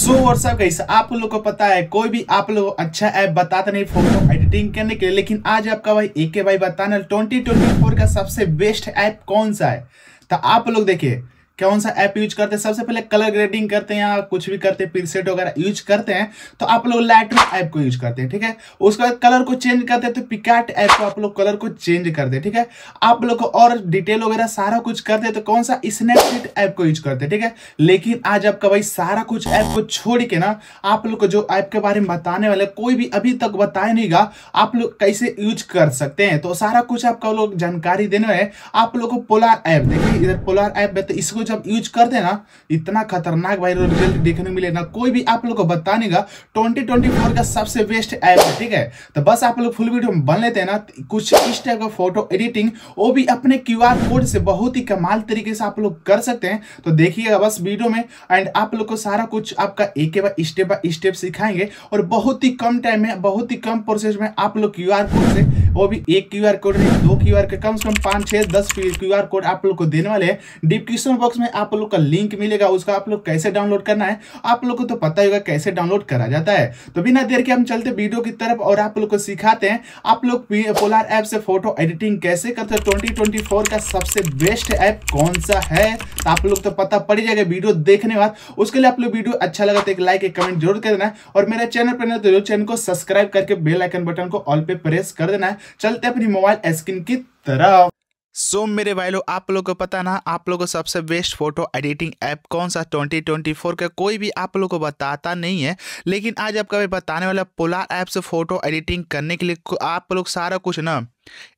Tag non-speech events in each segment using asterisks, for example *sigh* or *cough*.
so what's up guys आप लोग को पता है कोई भी आप लोग अच्छा ऐप बताता नहीं फोटो एडिटिंग करने के लिए लेकिन आज आपका भाई एक के भाई बताना 2024 का सबसे बेस्ट ऐप कौन सा है तो आप लोग देखिए कौन सा ऐप यूज करते हैं सबसे पहले कलर ग्रेडिंग करते हैं या कुछ भी करते हैं प्रीसेट वगैरह यूज करते हैं तो आप लोग लाइट ऐप को यूज करते हैं ठीक है उसके बाद कलर को चेंज करते हैं तो पिकाट ऐप को आप लोग कलर को चेंज करते हैं ठीक है आप लोग को और डिटेल वगैरह सारा कुछ करते हैं तो कौन सा स्नैपचैट ऐप को यूज करते हैं ठीक है लेकिन आज आपका भाई सारा कुछ ऐप को छोड़ के ना आप लोग को जो ऐप के बारे में बताने वाले कोई भी अभी तक बताया गा आप लोग कैसे यूज कर सकते हैं तो सारा कुछ आपका लोग जानकारी देने आप लोग को पोलार ऐप देखिए इधर पोलार ऐप है तो इसको को तो जब यूज कर देना इतना खतरनाक वायरल रिजल्ट देखने मिले ना कोई भी आप लोग को बता नहीं ट्वेंटी ट्वेंटी फोर का सबसे बेस्ट ऐप है ठीक है तो बस आप लोग फुल वीडियो में बन लेते हैं ना कुछ इस टाइप का फोटो एडिटिंग वो भी अपने क्यू कोड से बहुत ही कमाल तरीके से आप लोग कर सकते हैं तो देखिएगा बस वीडियो में एंड आप लोग को सारा कुछ आपका एक बार स्टेप बाय स्टेप सिखाएंगे और बहुत ही कम टाइम में बहुत ही कम प्रोसेस में आप लोग क्यू कोड से वो भी एक क्यू आर कोड नहीं दो क्यू आर कोड कम से कम पाँच छः दस क्यू आर कोड आप लोग को देने वाले हैं डिस्क्रिप्शन बॉक्स में आप लोग का लिंक मिलेगा उसका आप लोग कैसे डाउनलोड करना है आप लोग को तो पता ही होगा कैसे डाउनलोड करा जाता है तो बिना देर के हम चलते वीडियो की तरफ और आप लोग को सिखाते हैं आप लोग पोलार ऐप से फोटो एडिटिंग कैसे करते हैं ट्वेंटी का सबसे बेस्ट ऐप कौन सा है तो आप लोग तो पता पड़ जाएगा वीडियो देखने बाद उसके लिए आप लोग वीडियो अच्छा लगा तो एक लाइक एक कमेंट जरूर कर देना है और मेरे चैनल पर नहीं तो चैनल को सब्सक्राइब करके बेल आइकन बटन को ऑल पे प्रेस कर देना है चलते अपनी मोबाइल स्क्रीन की तरफ सो so, मेरे भाई लोग आप लोगों को पता ना आप लोगों को सबसे बेस्ट फोटो एडिटिंग ऐप कौन सा 2024 का कोई भी आप लोगों को बताता नहीं है लेकिन आज आपका मैं बताने वाला पोलार ऐप से फोटो एडिटिंग करने के लिए आप लोग सारा कुछ ना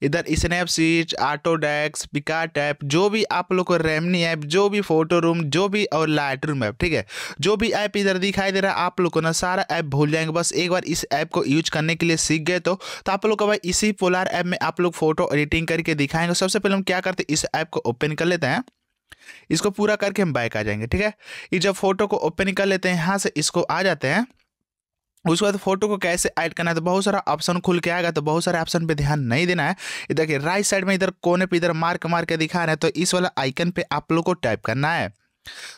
इधर स्नैपसीट डैक्स पिकाट ऐप जो भी आप लोग को रेमनी ऐप जो भी फोटो रूम जो भी और लाइट रूम ऐप ठीक है जो भी ऐप इधर दिखाई दे रहा है आप लोग को ना सारा ऐप भूल जाएंगे बस एक बार इस ऐप को यूज करने के लिए सीख गए तो, तो आप लोग को भाई इसी पोलार ऐप में आप लोग फोटो एडिटिंग करके दिखाएंगे सबसे पहले हम क्या करते इस ऐप को ओपन कर लेते हैं इसको पूरा करके हम बाइक आ जाएंगे ठीक है ये जब फोटो को ओपन कर लेते हैं यहाँ से इसको आ जाते हैं उसके बाद फोटो को कैसे ऐड करना है तो बहुत सारा ऑप्शन खुल के आएगा तो बहुत सारे ऑप्शन पे ध्यान नहीं देना है के राइट साइड में इधर कोने पे इधर मार्क मार के दिखा रहे हैं तो इस वाला आइकन पे आप लोग को टाइप करना है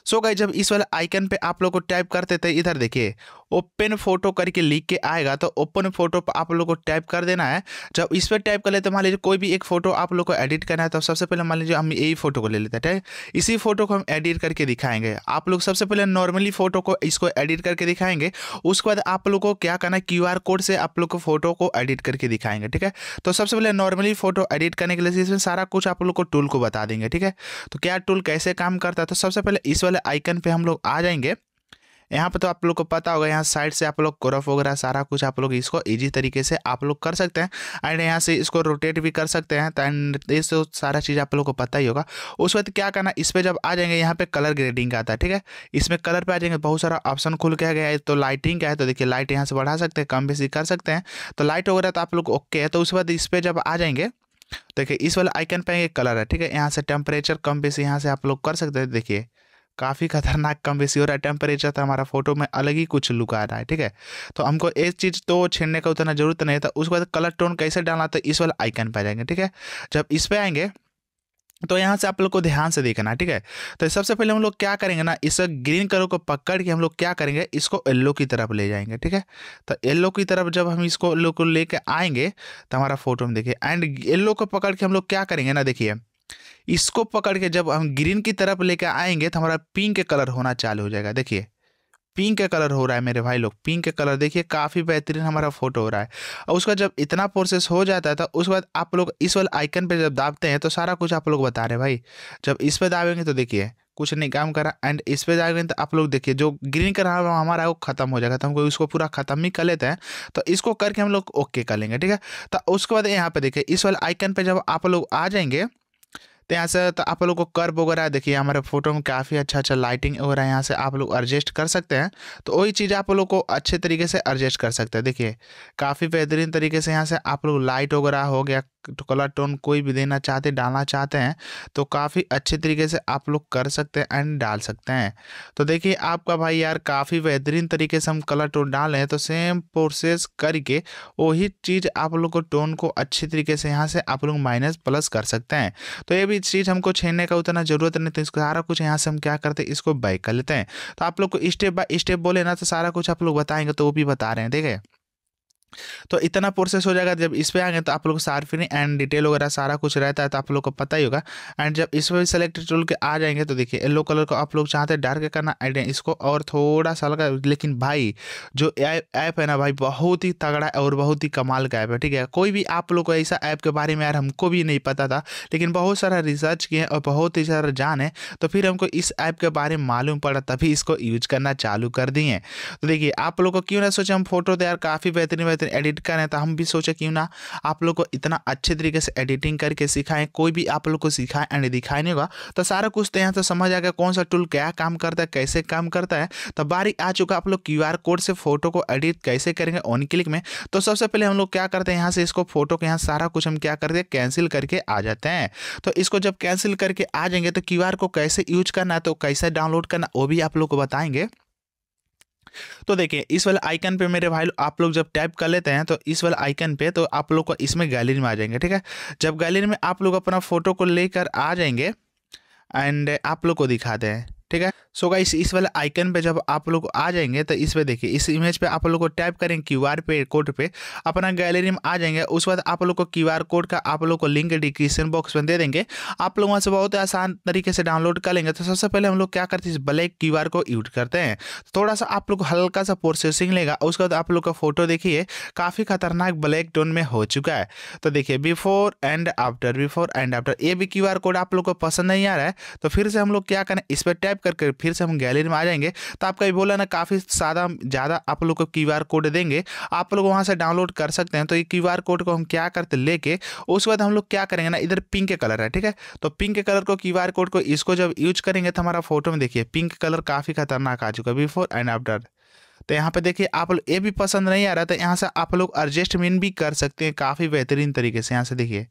सो so गाइज जब इस वाले आइकन पे आप लोग को टाइप करते थे तो इधर देखिए ओपन फोटो करके लिख के आएगा तो ओपन फोटो पर आप लोग को टाइप कर देना है जब इस पर टाइप कर लेते तो मान लीजिए कोई भी एक फोटो आप लोग को एडिट करना है तो सबसे पहले मान लीजिए हम यही फोटो को ले लेते हैं ठीक इसी फोटो को हम एडिट करके दिखाएंगे आप लोग सबसे पहले नॉर्मली फोटो को इसको एडिट करके दिखाएंगे उसके बाद आप लोग को क्या करना है क्यू कोड से आप लोग को फोटो को एडिट करके दिखाएंगे ठीक है तो सबसे पहले नॉर्मली फोटो एडिट करने के लिए इसमें सारा कुछ आप लोग को टूल को बता देंगे ठीक है तो क्या टूल कैसे काम करता है तो सबसे पहले इस वाले आइकन पर हम लोग आ जाएंगे यहाँ पर तो आप लोग को पता होगा यहाँ साइड से आप लोग कोरफ वगैरह सारा कुछ आप लोग इसको ईजी तरीके से आप लोग कर सकते हैं एंड यहाँ से इसको रोटेट भी कर सकते हैं एंड तो ये तो सारा चीज़ आप लोग को पता ही होगा उस वक्त क्या करना इस पर जब आ जाएंगे यहाँ पे कलर ग्रेडिंग का आता है ठीक है इसमें कलर पर आ जाएंगे बहुत सारा ऑप्शन खुल के गया है तो लाइटिंग का है तो देखिए लाइट यहाँ से बढ़ा सकते हैं कम बेसी कर सकते हैं तो लाइट वगैरह तो आप लोग ओके है तो उस वक्त इस पर जब आ जाएंगे देखिए इस वाले आइकन पे कलर है ठीक है यहाँ से टेम्परेचर कम बेसी यहाँ से आप लोग कर सकते हैं देखिए काफ़ी खतरनाक कम बेसी हो रहा है टेम्परेचर तो हमारा फोटो में अलग ही कुछ लुक आ रहा है ठीक है तो हमको एक चीज़ तो छेड़ने का उतना ज़रूरत नहीं था तो उसके बाद कलर टोन कैसे डालना था तो इस वाला आइकन पर जाएंगे ठीक है जब इस पर आएंगे तो यहाँ से आप लोग को ध्यान से देखना ठीक है तो सबसे पहले हम लोग क्या करेंगे ना इस ग्रीन कलर को पकड़ के हम लोग क्या करेंगे इसको येल्लो की तरफ ले जाएंगे ठीक है तो येल्लो की तरफ जब हम इसको येल्लो को लेके आएंगे तो हमारा फोटो में देखिए एंड येल्लो को पकड़ के हम लोग क्या करेंगे ना देखिए इसको पकड़ के जब हम ग्रीन की तरफ लेके आएंगे तो हमारा पिंक कलर होना चालू हो जाएगा देखिए पिंक कलर हो रहा है मेरे भाई लोग पिंक कलर देखिए काफ़ी बेहतरीन हमारा फोटो हो रहा है और उसका जब इतना प्रोसेस हो जाता है तो उसके बाद आप लोग इस वाले आइकन पर जब दाबते हैं तो सारा कुछ आप लोग बता रहे भाई जब इस पर दाबेंगे तो देखिए कुछ नहीं काम करा एंड इस पर जाएंगे तो आप लोग देखिए जो ग्रीन कलर हमारा वो खत्म हो जाएगा तो हमको उसको पूरा खत्म ही कर लेते हैं तो इसको करके हम लोग ओके कर लेंगे ठीक है तो उसके बाद यहाँ पे देखिए इस वाले आइकन पे जब आप लोग आ जाएंगे तो यहाँ से तो आप लोग को कर्व वगैरह देखिए हमारे फोटो में काफ़ी अच्छा अच्छा लाइटिंग वगैरह यहाँ से आप लोग एडजस्ट कर सकते हैं तो वही चीज़ आप लोग को अच्छे तरीके से एडजस्ट कर सकते हैं देखिए काफ़ी बेहतरीन तरीके से यहाँ से आप लोग लाइट वगैरह हो गया कलर टोन कोई भी देना चाहते डालना चाहते हैं तो काफ़ी अच्छे तरीके से आप लोग कर सकते हैं एंड डाल सकते हैं तो देखिए आपका भाई यार काफ़ी बेहतरीन तरीके से हम कलर टोन डाल रहे हैं तो सेम प्रोसेस करके वही चीज़ आप लोग को टोन को अच्छे तरीके से यहाँ से आप लोग माइनस प्लस कर सकते हैं तो ये भी चीज़ हमको छेड़ने का उतना ज़रूरत नहीं तो इसको सारा कुछ यहाँ से हम क्या करते हैं इसको बैक कर लेते हैं तो आप लोग को स्टेप बाय स्टेप बोले ना तो सारा कुछ आप लोग बताएंगे तो वो भी बता रहे हैं ठीक है तो इतना प्रोसेस हो जाएगा जब इस पर आ गए तो आप लोग सार्फिनी एंड डिटेल वगैरह सारा कुछ रहता है तो आप लोग को पता ही होगा एंड जब इस पर भी सेलेक्ट टूल के आ जाएंगे तो देखिए येलो कलर को आप लोग चाहते हैं डार्क करना एंड इसको और थोड़ा सा लगा लेकिन भाई जो ऐप है ना भाई बहुत ही तगड़ा है और बहुत ही कमाल का ऐप है ठीक है कोई भी आप लोग को ऐसा ऐप के बारे में यार हमको भी नहीं पता था लेकिन बहुत सारा रिसर्च किए और बहुत ही सारा जान है तो फिर हमको इस ऐप के बारे में मालूम पड़ा तभी इसको यूज करना चालू कर दिए तो देखिए आप लोग को क्यों ना सोचे हम फोटो तो यार काफ़ी बेहतरीन बेहतरीन इतने एडिट कर रहे हैं तो हम भी सोचे क्यों ना आप लोग को इतना अच्छे तरीके से एडिटिंग करके सिखाएं कोई भी आप लोग को सिखाए एंड दिखाए नहीं होगा तो सारा कुछ तो यहाँ से समझ आ गया कौन सा टूल क्या काम करता है कैसे काम करता है तो बारी आ चुका आप लोग क्यू कोड से फोटो को एडिट कैसे करेंगे ऑन क्लिक में तो सबसे पहले हम लोग क्या करते हैं यहाँ से इसको फोटो के यहाँ सारा कुछ हम क्या करते हैं कैंसिल करके आ जाते हैं तो इसको जब कैंसिल करके आ जाएंगे तो क्यू को कैसे यूज करना है तो कैसे डाउनलोड करना वो भी आप लोग को बताएंगे तो देखिए इस वाले आइकन पे मेरे भाई आप लोग जब टैप कर लेते हैं तो इस वाले आइकन पे तो आप लोग को इसमें गैलरी में आ जाएंगे ठीक है जब गैलरी में आप लोग अपना फोटो को लेकर आ जाएंगे एंड आप लोग को दिखाते हैं ठीक है सो गाइस इस वाले आइकन पे जब आप लोग आ जाएंगे तो इस पे देखिए इस इमेज पे आप लोग को टैप करेंगे क्यू आर पे कोड पे अपना गैलरी में आ जाएंगे उस बाद आप लोग को क्यू आर कोड का आप लोग को लिंक डिस्क्रिप्शन बॉक्स में दे देंगे आप लोग वहाँ से बहुत आसान तरीके से डाउनलोड कर लेंगे तो सबसे पहले हम लोग क्या करते हैं इस ब्लैक क्यू को यूज करते हैं थोड़ा सा आप लोग हल्का सा प्रोसेसिंग लेगा उसके बाद आप लोग का फोटो देखिए काफ़ी खतरनाक ब्लैक टोन में हो चुका है तो देखिए before and after before and after ये भी क्यू कोड आप लोग को पसंद नहीं आ रहा है तो फिर से हम लोग क्या करें इस पर टैप टाइप करके फिर से हम गैलरी में आ जाएंगे तो आपका ये बोला ना काफ़ी सादा ज़्यादा आप लोग को क्यू कोड देंगे आप लोग वहाँ से डाउनलोड कर सकते हैं तो ये क्यू कोड को हम क्या करते लेके उसके बाद हम लोग क्या करेंगे ना इधर पिंक कलर है ठीक है तो पिंक कलर को क्यू कोड को इसको जब यूज करेंगे तो हमारा फोटो में देखिए पिंक कलर काफ़ी खतरनाक आ चुका है बिफोर एंड आफ्टर तो यहाँ पे देखिए आप लोग ये भी पसंद नहीं आ रहा था तो यहाँ से आप लोग एडजस्टमेंट भी कर सकते हैं काफ़ी बेहतरीन तरीके से यहाँ से देखिए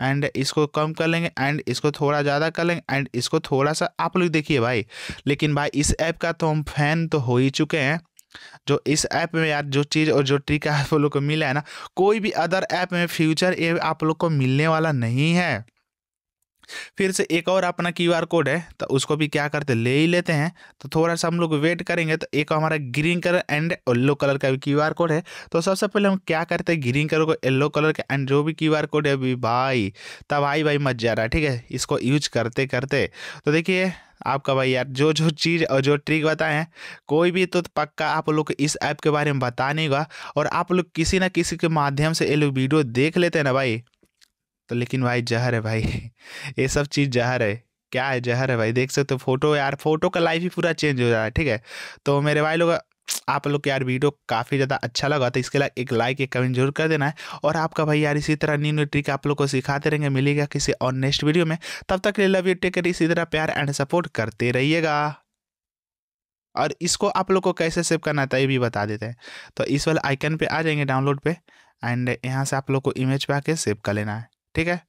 एंड इसको कम कर लेंगे एंड इसको थोड़ा ज़्यादा कर लेंगे एंड इसको थोड़ा सा आप लोग देखिए भाई लेकिन भाई इस ऐप का तो हम फैन तो हो ही चुके हैं जो इस ऐप में यार जो चीज़ और जो ट्रिक आप लोग को मिला है ना कोई भी अदर ऐप में फ्यूचर ये आप लोग को मिलने वाला नहीं है फिर से एक और अपना क्यू आर कोड है तो उसको भी क्या करते ले ही लेते हैं तो थोड़ा सा हम लोग वेट करेंगे तो एक हमारा green colour and yellow colour का भी क्यू आर कोड है तो सबसे पहले हम क्या करते हैं ग्रीन कलर को येल्लो कलर का एंड जो भी क्यू आर कोड है अभी भाई तब भाई मत जा रहा ठीक है इसको यूज करते करते तो देखिए आपका भाई यार जो जो चीज़ और जो ट्रिक बताए कोई भी तो पक्का आप लोग इस ऐप के बारे में बता नहीं और आप लोग किसी ना किसी के माध्यम से ये लोग वीडियो देख लेते हैं ना भाई तो लेकिन भाई जहर है भाई *laughs* ये सब चीज़ जहर है क्या है जहर है भाई देख सकते हो फोटो यार फोटो का लाइफ ही पूरा चेंज हो रहा है ठीक है तो मेरे भाई लोग आप लोग को यार वीडियो काफ़ी ज़्यादा अच्छा लगा तो इसके लिए एक लाइक एक कमेंट जरूर कर देना है और आपका भाई यार इसी तरह न्यू न्यू ट्रिक आप लोग को सिखाते रहेंगे मिलेगा किसी और नेक्स्ट वीडियो में तब तक ले लव यू टेक कर इसी तरह प्यार एंड सपोर्ट करते रहिएगा और इसको आप लोग को कैसे सेव करना था ये भी बता देते हैं तो इस वाले आइकन पर आ जाएंगे डाउनलोड पर एंड यहाँ से आप लोग को इमेज पर आके सेव कर लेना है Det kan